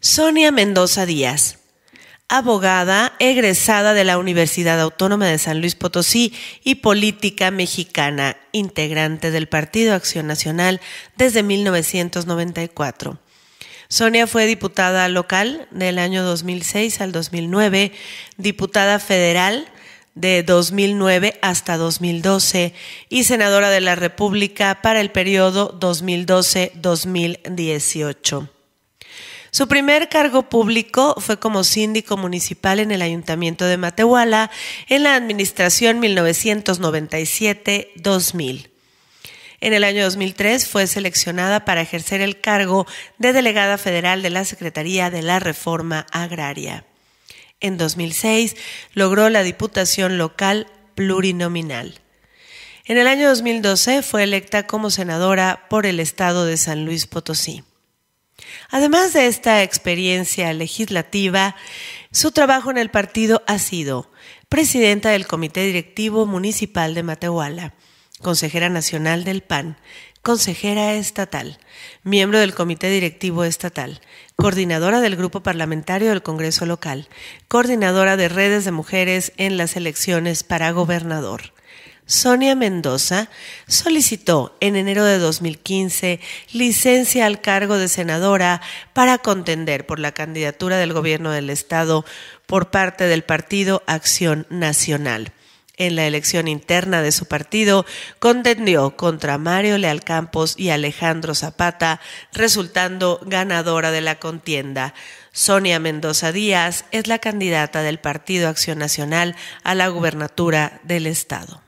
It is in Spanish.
Sonia Mendoza Díaz, abogada egresada de la Universidad Autónoma de San Luis Potosí y política mexicana, integrante del Partido Acción Nacional desde 1994. Sonia fue diputada local del año 2006 al 2009, diputada federal de 2009 hasta 2012 y senadora de la República para el periodo 2012-2018. Su primer cargo público fue como síndico municipal en el Ayuntamiento de Matehuala en la administración 1997-2000. En el año 2003 fue seleccionada para ejercer el cargo de delegada federal de la Secretaría de la Reforma Agraria. En 2006 logró la Diputación Local Plurinominal. En el año 2012 fue electa como senadora por el Estado de San Luis Potosí. Además de esta experiencia legislativa, su trabajo en el partido ha sido presidenta del Comité Directivo Municipal de Matehuala, consejera nacional del PAN, consejera estatal, miembro del Comité Directivo Estatal, coordinadora del Grupo Parlamentario del Congreso Local, coordinadora de redes de mujeres en las elecciones para gobernador. Sonia Mendoza solicitó en enero de 2015 licencia al cargo de senadora para contender por la candidatura del gobierno del Estado por parte del partido Acción Nacional. En la elección interna de su partido, contendió contra Mario Leal Campos y Alejandro Zapata, resultando ganadora de la contienda. Sonia Mendoza Díaz es la candidata del Partido Acción Nacional a la gubernatura del Estado.